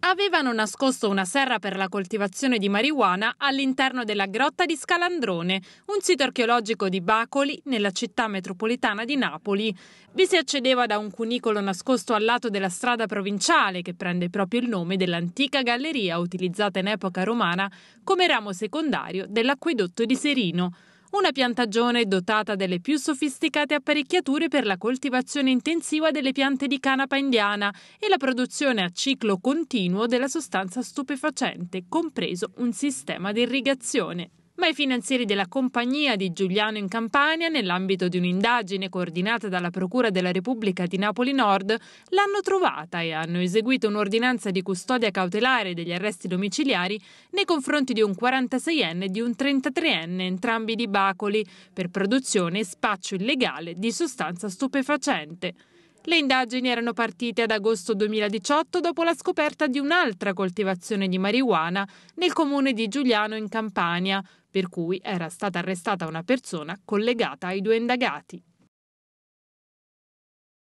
avevano nascosto una serra per la coltivazione di marijuana all'interno della grotta di Scalandrone, un sito archeologico di Bacoli nella città metropolitana di Napoli. Vi si accedeva da un cunicolo nascosto al lato della strada provinciale che prende proprio il nome dell'antica galleria utilizzata in epoca romana come ramo secondario dell'acquedotto di Serino. Una piantagione dotata delle più sofisticate apparecchiature per la coltivazione intensiva delle piante di canapa indiana e la produzione a ciclo continuo della sostanza stupefacente, compreso un sistema di irrigazione ma i finanzieri della compagnia di Giuliano in Campania, nell'ambito di un'indagine coordinata dalla Procura della Repubblica di Napoli Nord, l'hanno trovata e hanno eseguito un'ordinanza di custodia cautelare degli arresti domiciliari nei confronti di un 46enne e di un 33enne, entrambi di Bacoli, per produzione e spaccio illegale di sostanza stupefacente. Le indagini erano partite ad agosto 2018 dopo la scoperta di un'altra coltivazione di marijuana nel comune di Giuliano in Campania, per cui era stata arrestata una persona collegata ai due indagati.